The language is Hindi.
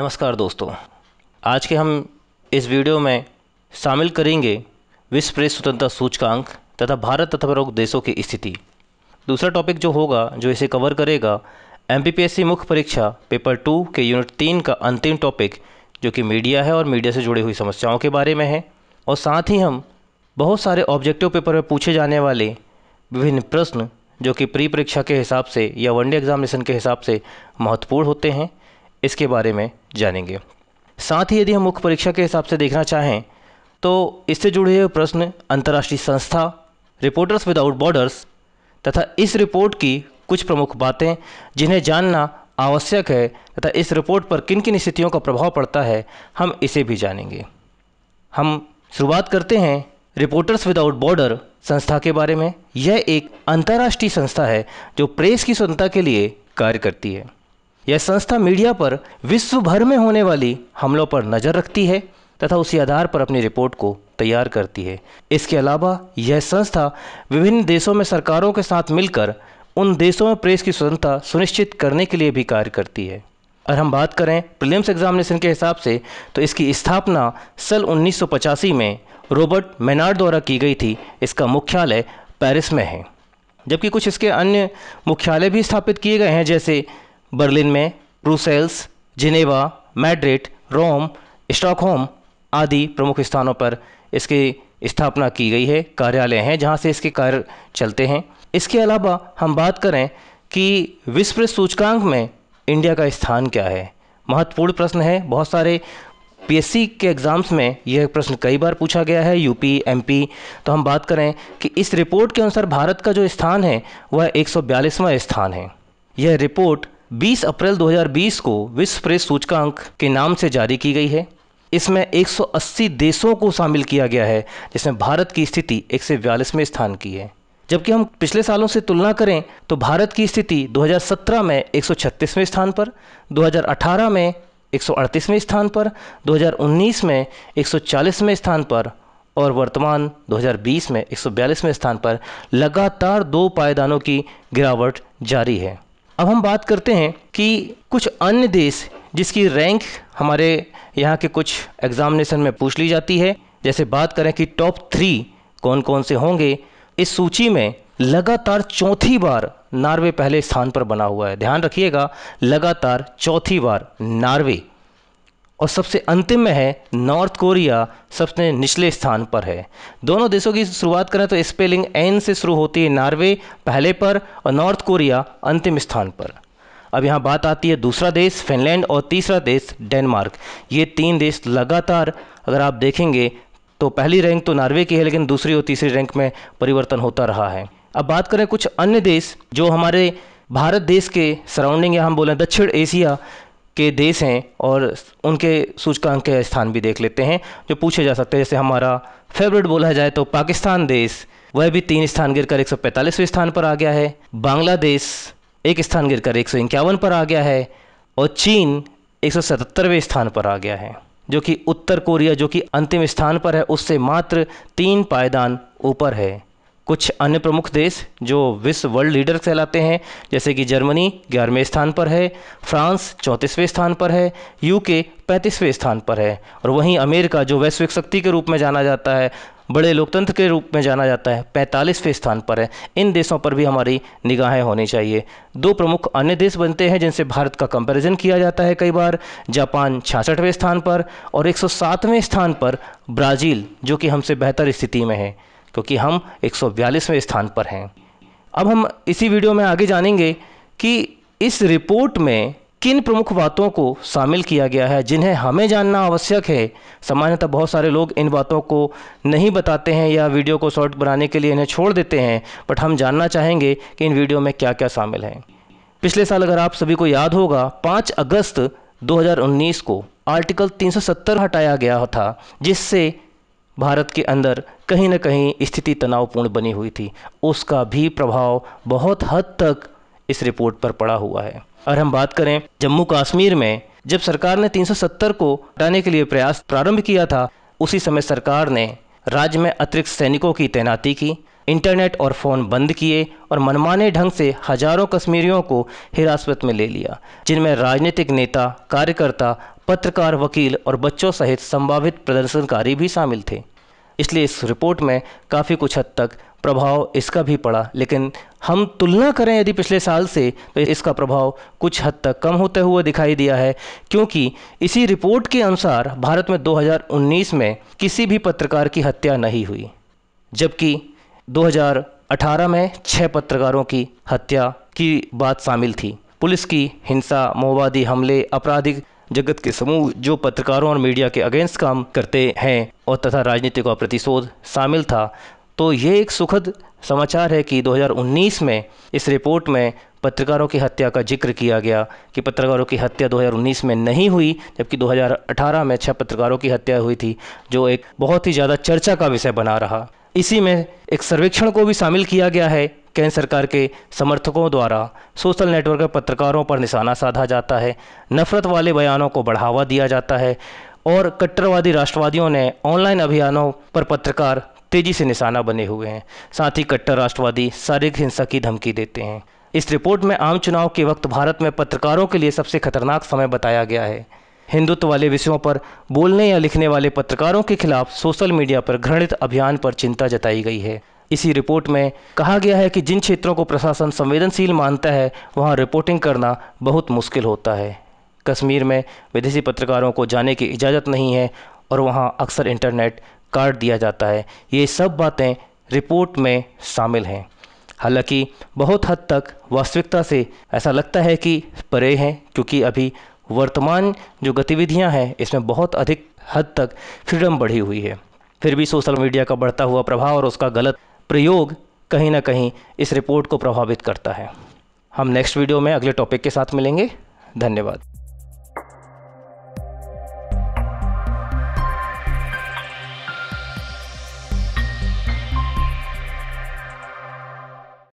नमस्कार दोस्तों आज के हम इस वीडियो में शामिल करेंगे विश्व प्रेस स्वतंत्रता सूचकांक तथा भारत तथा प्रमुख देशों की स्थिति दूसरा टॉपिक जो होगा जो इसे कवर करेगा एम मुख्य परीक्षा पेपर टू के यूनिट तीन का अंतिम टॉपिक जो कि मीडिया है और मीडिया से जुड़ी हुई समस्याओं के बारे में है और साथ ही हम बहुत सारे ऑब्जेक्टिव पेपर में पूछे जाने वाले विभिन्न प्रश्न जो कि प्री परीक्षा के हिसाब से या वनडे एग्जामिनेशन के हिसाब से महत्वपूर्ण होते हैं इसके बारे में जानेंगे साथ ही यदि हम मुख्य परीक्षा के हिसाब से देखना चाहें तो इससे जुड़े हुए प्रश्न अंतर्राष्ट्रीय संस्था रिपोर्टर्स विदाउट बॉर्डर्स तथा इस रिपोर्ट की कुछ प्रमुख बातें जिन्हें जानना आवश्यक है तथा इस रिपोर्ट पर किन किन स्थितियों का प्रभाव पड़ता है हम इसे भी जानेंगे हम शुरुआत करते हैं रिपोर्टर्स विदाउट बॉर्डर संस्था के बारे में यह एक अंतर्राष्ट्रीय संस्था है जो प्रेस की स्वतंत्रता के लिए कार्य करती है यह संस्था मीडिया पर विश्व भर में होने वाली हमलों पर नजर रखती है तथा उसी आधार पर अपनी रिपोर्ट को तैयार करती है इसके अलावा यह संस्था विभिन्न देशों में सरकारों के साथ मिलकर उन देशों में प्रेस की स्वतंत्रता सुनिश्चित करने के लिए भी कार्य करती है अगर हम बात करें प्रिलिम्स एग्जामिनेशन के हिसाब से तो इसकी स्थापना सन उन्नीस में रॉबर्ट मेनार्ड द्वारा की गई थी इसका मुख्यालय पेरिस में है जबकि कुछ इसके अन्य मुख्यालय भी स्थापित किए गए हैं जैसे बर्लिन में Brussels Geneva Madrid Rome Stockholm आदि प्रमुख स्थानों पर इसकी स्थापना की गई है कार्यालय हैं जहां से इसके कार्य चलते हैं इसके अलावा हम बात करें कि विश्व सूचकांक में इंडिया का स्थान क्या है महत्वपूर्ण प्रश्न है बहुत सारे पीएससी के एग्ज़ाम्स में यह प्रश्न कई बार पूछा गया है यूपी एमपी तो हम बात करें कि इस रिपोर्ट के अनुसार भारत का जो स्थान है वह एक स्थान है यह रिपोर्ट 20 अप्रैल 2020 को विश्व प्रेस सूचकांक के नाम से जारी की गई है इसमें 180 देशों को शामिल किया गया है जिसमें भारत की स्थिति एक में स्थान की है जबकि हम पिछले सालों से तुलना करें तो भारत की स्थिति 2017 में 136वें स्थान पर 2018 में 138वें स्थान पर 2019 में 140वें स्थान पर और वर्तमान 2020 में 142वें स्थान पर लगातार दो पायदानों की गिरावट जारी है अब हम बात करते हैं कि कुछ अन्य देश जिसकी रैंक हमारे यहाँ के कुछ एग्जामिनेशन में पूछ ली जाती है जैसे बात करें कि टॉप थ्री कौन कौन से होंगे इस सूची में लगातार चौथी बार नॉर्वे पहले स्थान पर बना हुआ है ध्यान रखिएगा लगातार चौथी बार नॉर्वे और सबसे अंतिम में है नॉर्थ कोरिया सबसे निचले स्थान पर है दोनों देशों की शुरुआत करें तो स्पेलिंग एन से शुरू होती है नॉर्वे पहले पर और नॉर्थ कोरिया अंतिम स्थान पर अब यहाँ बात आती है दूसरा देश फिनलैंड और तीसरा देश डेनमार्क ये तीन देश लगातार अगर आप देखेंगे तो पहली रैंक तो नॉर्वे की है लेकिन दूसरी और तीसरी रैंक में परिवर्तन होता रहा है अब बात करें कुछ अन्य देश जो हमारे भारत देश के सराउंडिंग या हम बोलें दक्षिण एशिया के देश हैं और उनके सूचकांक के स्थान भी देख लेते हैं जो पूछे जा सकते हैं जैसे हमारा फेवरेट बोला जाए तो पाकिस्तान देश वह भी तीन स्थान गिरकर एक स्थान पर आ गया है बांग्लादेश एक स्थान गिरकर एक पर आ गया है और चीन एक स्थान पर आ गया है जो कि उत्तर कोरिया जो कि अंतिम स्थान पर है उससे मात्र तीन पायदान ऊपर है कुछ अन्य प्रमुख देश जो विश्व वर्ल्ड लीडर कहलाते हैं जैसे कि जर्मनी ग्यारहवें स्थान पर है फ्रांस चौंतीसवें स्थान पर है यूके पैंतीसवें स्थान पर है और वहीं अमेरिका जो वैश्विक शक्ति के रूप में जाना जाता है बड़े लोकतंत्र के रूप में जाना जाता है पैंतालीसवें स्थान पर है इन देशों पर भी हमारी निगाहें होनी चाहिए दो प्रमुख अन्य देश बनते हैं जिनसे भारत का कंपैरिजन किया जाता है कई बार जापान छियासठवें स्थान पर और एक स्थान पर ब्राज़ील जो कि हमसे बेहतर स्थिति में है क्योंकि हम 142वें स्थान पर हैं अब हम इसी वीडियो में आगे जानेंगे कि इस रिपोर्ट में किन प्रमुख बातों को शामिल किया गया है जिन्हें हमें जानना आवश्यक है सामान्यतः बहुत सारे लोग इन बातों को नहीं बताते हैं या वीडियो को शॉर्ट बनाने के लिए इन्हें छोड़ देते हैं बट हम जानना चाहेंगे कि इन वीडियो में क्या क्या शामिल है पिछले साल अगर आप सभी को याद होगा पाँच अगस्त 2019 को आर्टिकल 370 हटाया गया था जिससे भारत के अंदर कहीं ना कहीं स्थिति तनावपूर्ण बनी हुई थी उसका भी प्रभाव बहुत हद तक इस रिपोर्ट पर पड़ा हुआ है और हम बात करें जम्मू कश्मीर में जब सरकार ने 370 को हटाने के लिए प्रयास प्रारंभ किया था उसी समय सरकार ने राज्य में अतिरिक्त सैनिकों की तैनाती की इंटरनेट और फ़ोन बंद किए और मनमाने ढंग से हजारों कश्मीरियों को हिरासत में ले लिया जिनमें राजनीतिक नेता कार्यकर्ता पत्रकार वकील और बच्चों सहित संभावित प्रदर्शनकारी भी शामिल थे इसलिए इस रिपोर्ट में काफ़ी कुछ हद तक प्रभाव इसका भी पड़ा लेकिन हम तुलना करें यदि पिछले साल से तो इसका प्रभाव कुछ हद तक कम होते हुए दिखाई दिया है क्योंकि इसी रिपोर्ट के अनुसार भारत में 2019 में किसी भी पत्रकार की हत्या नहीं हुई जबकि 2018 में छः पत्रकारों की हत्या की बात शामिल थी पुलिस की हिंसा माओवादी हमले आपराधिक जगत के समूह जो पत्रकारों और मीडिया के अगेंस्ट काम करते हैं और तथा राजनीति का प्रतिशोध शामिल था तो ये एक सुखद समाचार है कि 2019 में इस रिपोर्ट में पत्रकारों की हत्या का जिक्र किया गया कि पत्रकारों की हत्या 2019 में नहीं हुई जबकि 2018 में छह पत्रकारों की हत्या हुई थी जो एक बहुत ही ज़्यादा चर्चा का विषय बना रहा इसी में एक सर्वेक्षण को भी शामिल किया गया है केंद्र सरकार के समर्थकों द्वारा सोशल नेटवर्क पर पत्रकारों पर निशाना साधा जाता है नफरत वाले बयानों को बढ़ावा दिया जाता है और कट्टरवादी राष्ट्रवादियों ने ऑनलाइन अभियानों पर पत्रकार तेजी से निशाना बने हुए हैं साथ ही कट्टर राष्ट्रवादी शारीरिक हिंसा की धमकी देते हैं इस रिपोर्ट में आम चुनाव के वक्त भारत में पत्रकारों के लिए सबसे खतरनाक समय बताया गया है हिंदुत्व वाले विषयों पर बोलने या लिखने वाले पत्रकारों के खिलाफ सोशल मीडिया पर घृणित अभियान पर चिंता जताई गई है इसी रिपोर्ट में कहा गया है कि जिन क्षेत्रों को प्रशासन संवेदनशील मानता है वहाँ रिपोर्टिंग करना बहुत मुश्किल होता है कश्मीर में विदेशी पत्रकारों को जाने की इजाज़त नहीं है और वहाँ अक्सर इंटरनेट काट दिया जाता है ये सब बातें रिपोर्ट में शामिल हैं हालांकि बहुत हद तक वास्तविकता से ऐसा लगता है कि परे हैं क्योंकि अभी वर्तमान जो गतिविधियां हैं इसमें बहुत अधिक हद तक फ्रीडम बढ़ी हुई है फिर भी सोशल मीडिया का बढ़ता हुआ प्रभाव और उसका गलत प्रयोग कहीं ना कहीं इस रिपोर्ट को प्रभावित करता है हम नेक्स्ट वीडियो में अगले टॉपिक के साथ मिलेंगे धन्यवाद